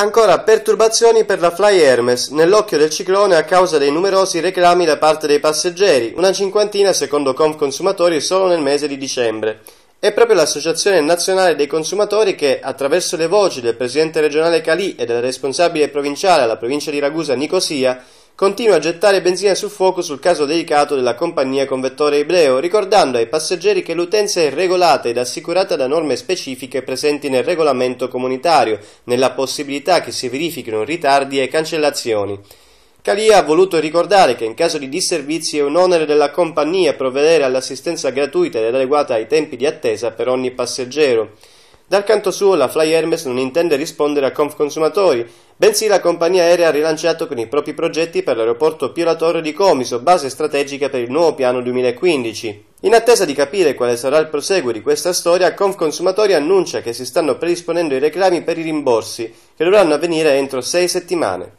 Ancora perturbazioni per la Fly Hermes nell'occhio del ciclone a causa dei numerosi reclami da parte dei passeggeri, una cinquantina secondo Consumatori solo nel mese di dicembre. È proprio l'Associazione Nazionale dei Consumatori che, attraverso le voci del presidente regionale Calì e del responsabile provinciale alla provincia di Ragusa Nicosia, continua a gettare benzina sul fuoco sul caso delicato della compagnia con vettore ebreo, ricordando ai passeggeri che l'utenza è regolata ed assicurata da norme specifiche presenti nel regolamento comunitario, nella possibilità che si verifichino ritardi e cancellazioni. Calia ha voluto ricordare che in caso di disservizi è un onere della compagnia provvedere all'assistenza gratuita ed adeguata ai tempi di attesa per ogni passeggero. Dal canto suo la Fly Hermes non intende rispondere a Confconsumatori, bensì la compagnia aerea ha rilanciato con i propri progetti per l'aeroporto Pio La Torre di Comiso, base strategica per il nuovo piano 2015. In attesa di capire quale sarà il proseguo di questa storia, Confconsumatori annuncia che si stanno predisponendo i reclami per i rimborsi, che dovranno avvenire entro sei settimane.